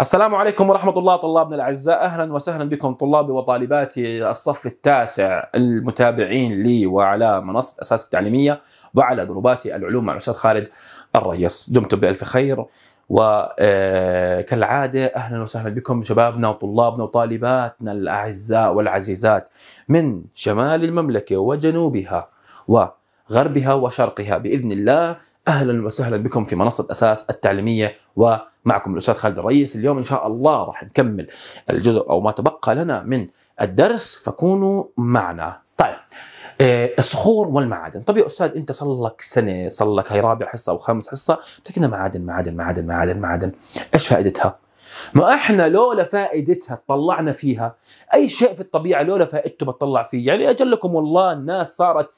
السلام عليكم ورحمة الله طلابنا الأعزاء أهلا وسهلا بكم طلابي وطالباتي الصف التاسع المتابعين لي وعلى منصة أساس التعليمية وعلى جروباتي العلوم مع الأستاذ خالد الريس دمتم بألف خير وكالعادة آه، أهلا وسهلا بكم شبابنا وطلابنا وطالباتنا الأعزاء والعزيزات من شمال المملكة وجنوبها وغربها وشرقها بإذن الله اهلا وسهلا بكم في منصه اساس التعليميه ومعكم الاستاذ خالد الرئيس، اليوم ان شاء الله راح نكمل الجزء او ما تبقى لنا من الدرس فكونوا معنا. طيب إيه، الصخور والمعادن، طب يا استاذ انت صار لك سنه، صار لك هي رابع حصه او خامس حصه بتكنا معادن معادن معادن معادن معادن، ايش فائدتها؟ ما احنا لولا فائدتها اطلعنا فيها، اي شيء في الطبيعه لولا فائدته بتطلع فيه، يعني اجلكم والله الناس صارت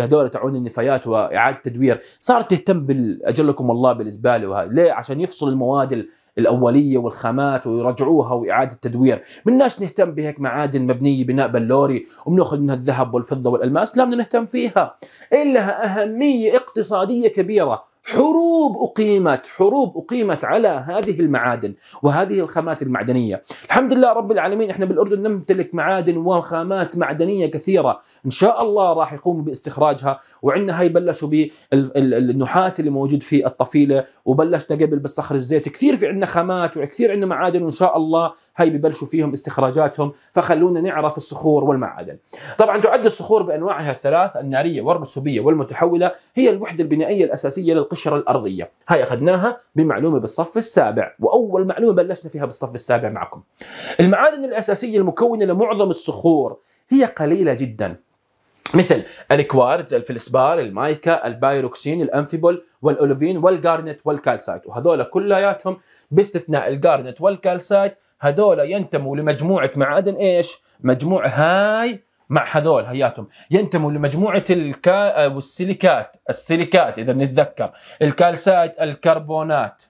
هذول تعون النفايات واعاده تدوير صارت تهتم بالاجلكم الله بالزباله وهذا ليه عشان يفصل المواد الاوليه والخامات ويرجعوها واعاده تدوير بدناش نهتم بهيك معادن مبنيه بناء بلوري وبناخذ منها الذهب والفضه والالماس لا بدنا نهتم فيها الها اهميه اقتصاديه كبيره حروب أقيمت حروب أقيمت على هذه المعادن وهذه الخامات المعدنية الحمد لله رب العالمين إحنا بالأردن نمتلك معادن وخامات معدنية كثيرة إن شاء الله راح يقوموا باستخراجها وعندنا هاي بلشوا بالنحاس اللي موجود في الطفيلة وبلشنا قبل بالصخر الزيت كثير في عندنا خامات وكثير عندنا معادن وإن شاء الله هاي ببلشوا فيهم استخراجاتهم فخلونا نعرف الصخور والمعادن طبعا تعد الصخور بأنواعها الثلاث النارية والرسوبية والمتحولة هي الوحدة البنائية الأساسية للقشرة القشرة الأرضية هاي أخذناها بمعلومة بالصف السابع وأول معلومة بلشنا فيها بالصف السابع معكم المعادن الأساسية المكونة لمعظم الصخور هي قليلة جدا مثل الكوارت، الفلسبار، المايكا، البايروكسين، الانفيبول والاولوفين والجارنت والكالسايت وهذول كلياتهم باستثناء الجارنت والكالسايت هذول ينتموا لمجموعة معادن ايش؟ مجموعة هاي مع هذول هياتهم ينتموا لمجموعه الكا آه، والسيليكات السيليكات اذا نتذكر الكالسايت الكربونات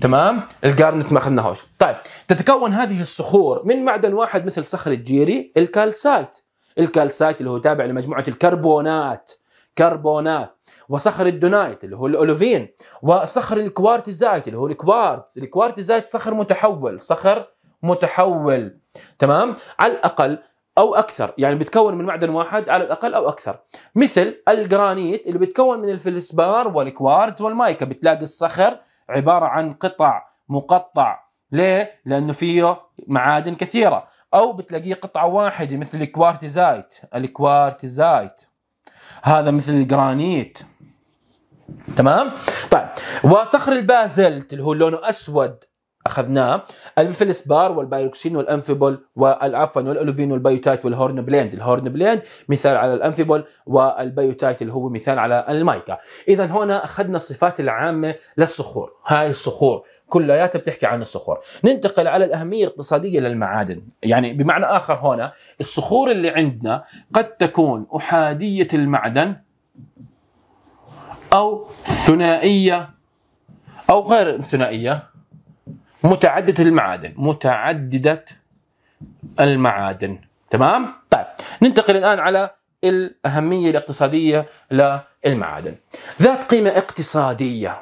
تمام الجارنت ما اخذناهوش طيب تتكون هذه الصخور من معدن واحد مثل صخر الجيري الكالسايت الكالسايت اللي هو تابع لمجموعه الكربونات كربونات وصخر الدونايت اللي هو الاولوفين وصخر الكوارتزايت اللي هو الكوارتز الكوارتزايت صخر متحول صخر متحول تمام على الاقل او اكثر يعني بتكون من معدن واحد على الاقل او اكثر مثل الجرانيت اللي بتكون من الفلسبار والكوارتز والمايكا بتلاقي الصخر عباره عن قطع مقطع ليه لانه فيه معادن كثيره او بتلاقيه قطعه واحده مثل الكوارتزايت الكوارتزايت هذا مثل الجرانيت تمام طيب وصخر البازلت اللي هو لونه اسود اخذناه الفلسبار والبايروكسين والانفيبول والعفوا والالوفين والبيوتايت والهورن بليند، الهورن بليند مثال على الانفيبول والبيوتايت اللي هو مثال على المايكا، اذا هنا اخذنا الصفات العامه للصخور، هاي الصخور كلياتها بتحكي عن الصخور، ننتقل على الاهميه الاقتصاديه للمعادن، يعني بمعنى اخر هنا الصخور اللي عندنا قد تكون احاديه المعدن او ثنائيه او غير ثنائيه متعدده المعادن متعدده المعادن تمام طيب ننتقل الان على الاهميه الاقتصاديه للمعادن ذات قيمه اقتصاديه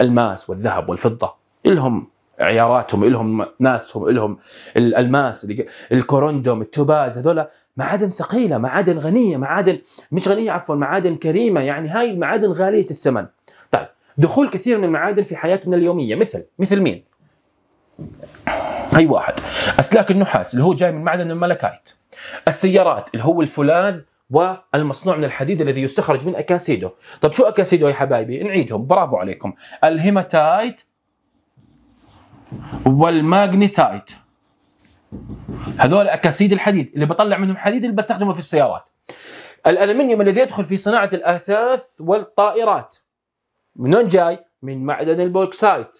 الماس والذهب والفضه لهم عياراتهم لهم ناسهم لهم الالماس الكوروندوم التوباز هذول معادن ثقيله معادن غنيه معادن مش غنيه عفوا معادن كريمه يعني هاي المعادن غاليه الثمن دخول كثير من المعادن في حياتنا اليوميه مثل مثل مين؟ أي واحد اسلاك النحاس اللي هو جاي من معدن الملكايت السيارات اللي هو الفولاذ والمصنوع من الحديد الذي يستخرج من اكاسيدو طب شو اكاسيدو يا حبايبي نعيدهم برافو عليكم الهيماتايت والماغنيتايت هذول اكاسيد الحديد اللي بطلع منهم حديد اللي بستخدمه في السيارات الالمنيوم الذي يدخل في صناعه الاثاث والطائرات من وين جاي؟ من معدن البوكسايت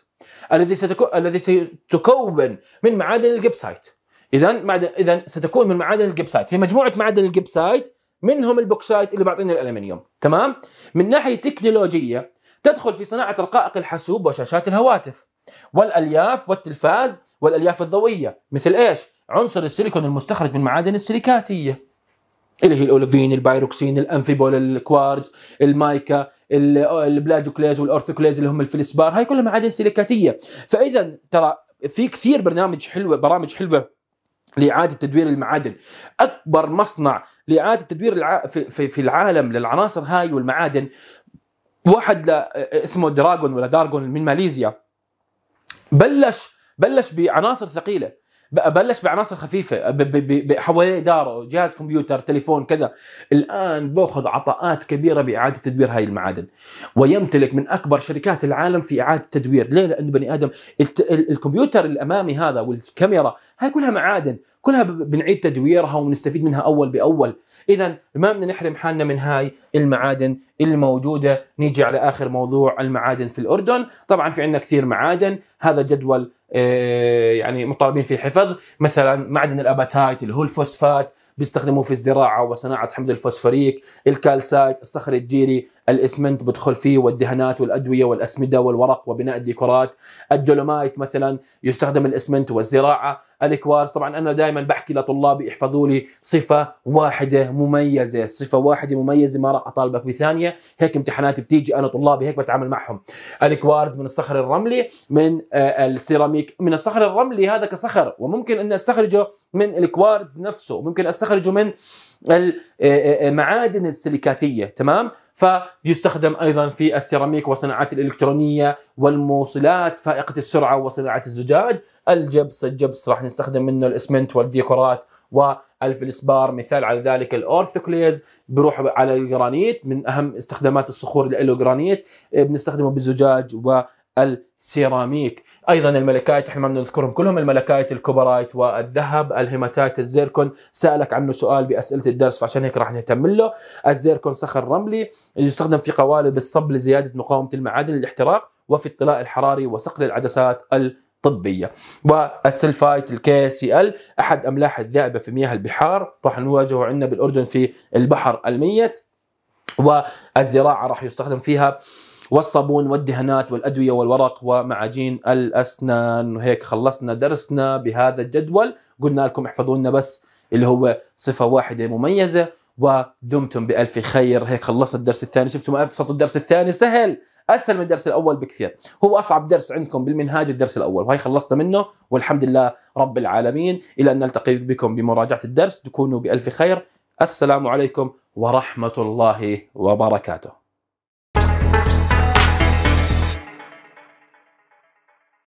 الذي ستكون الذي ستكون من معادن الجبسايت اذا معدن اذا ستكون من معادن الجبسايت هي مجموعه معادن الجبسايت منهم البوكسايت اللي بيعطينا الالمنيوم تمام من ناحيه تكنولوجيه تدخل في صناعه رقائق الحاسوب وشاشات الهواتف والالياف والتلفاز والالياف الضوئيه مثل ايش عنصر السيليكون المستخرج من معادن السيليكاتيه اللي هي الاولوفين البايروكسين الانفيبول الكوارتز المايكا البلاجوكليز والاورثوكليز اللي هم الفلسبار هاي كلها معادن سيليكاتيه فاذا ترى في كثير برنامج حلوه برامج حلوه لإعادة تدوير المعادن أكبر مصنع لإعادة تدوير الع... في... في... العالم للعناصر هاي والمعادن واحد ل... اسمه دراغون ولا دارغون من ماليزيا بلش بلش بعناصر ثقيله بلش بعناصر خفيفه حواليه اداره جهاز كمبيوتر تليفون كذا الان باخذ عطاءات كبيره باعاده تدوير هاي المعادن ويمتلك من اكبر شركات العالم في اعاده التدوير ليه لانه بني ادم الكمبيوتر الامامي هذا والكاميرا هاي كلها معادن كلها بنعيد تدويرها ونستفيد منها اول باول اذا ما بدنا نحرم حالنا من هاي المعادن الموجوده نيجي على اخر موضوع المعادن في الاردن طبعا في عندنا كثير معادن هذا جدول آه، يعني مطالبين في حفظ مثلا معدن الاباتايت اللي هو الفوسفات بيستخدموه في الزراعه وصناعه حمض الفوسفوريك الكالسايت الصخر الجيري الاسمنت بدخل فيه والدهانات والادويه والاسمده والورق وبناء الديكورات الدولومايت مثلا يستخدم الاسمنت والزراعه الكوارز طبعا انا دائما بحكي لطلابي احفظوا لي صفه واحده مميزه صفه واحده مميزه ما راح اطالبك بثانيه هيك امتحاناتي بتيجي انا طلابي هيك بتعامل معهم الكوارز من الصخر الرملي من آه، آه، السيراميك من الصخر الرملي هذا كصخر وممكن ان استخرجه من الكوارز نفسه ممكن استخرجه من المعادن آه، آه، آه، السيليكاتيه تمام فيستخدم ايضا في السيراميك وصناعات الالكترونيه والموصلات فائقه السرعه وصناعه الزجاج، الجبس الجبس راح نستخدم منه الاسمنت والديكورات والفلسبار مثال على ذلك الاورثوكليز بروح على الجرانيت من اهم استخدامات الصخور اللي له جرانيت بنستخدمه بالزجاج السيراميك ايضا الملكايت احنا ما بنذكرهم كلهم الملكايت الكوبرايت والذهب الهيماتايت الزيركون سالك عنه سؤال باسئله الدرس فعشان هيك راح نهتم له الزيركون صخر رملي يستخدم في قوالب الصب لزياده مقاومه المعادن للاحتراق وفي الطلاء الحراري وصقل العدسات الطبية والسلفايت الكي سي ال أحد أملاح الذائبة في مياه البحار راح نواجهه عندنا بالأردن في البحر الميت والزراعة راح يستخدم فيها والصابون والدهانات والأدوية والورق ومعاجين الأسنان وهيك خلصنا درسنا بهذا الجدول قلنا لكم احفظوا لنا بس اللي هو صفة واحدة مميزة ودمتم بألف خير هيك خلصنا الدرس الثاني شفتوا أبسط الدرس الثاني سهل اسهل من الدرس الاول بكثير هو اصعب درس عندكم بالمنهاج الدرس الاول وهي خلصنا منه والحمد لله رب العالمين الى ان نلتقي بكم بمراجعه الدرس تكونوا بالف خير السلام عليكم ورحمه الله وبركاته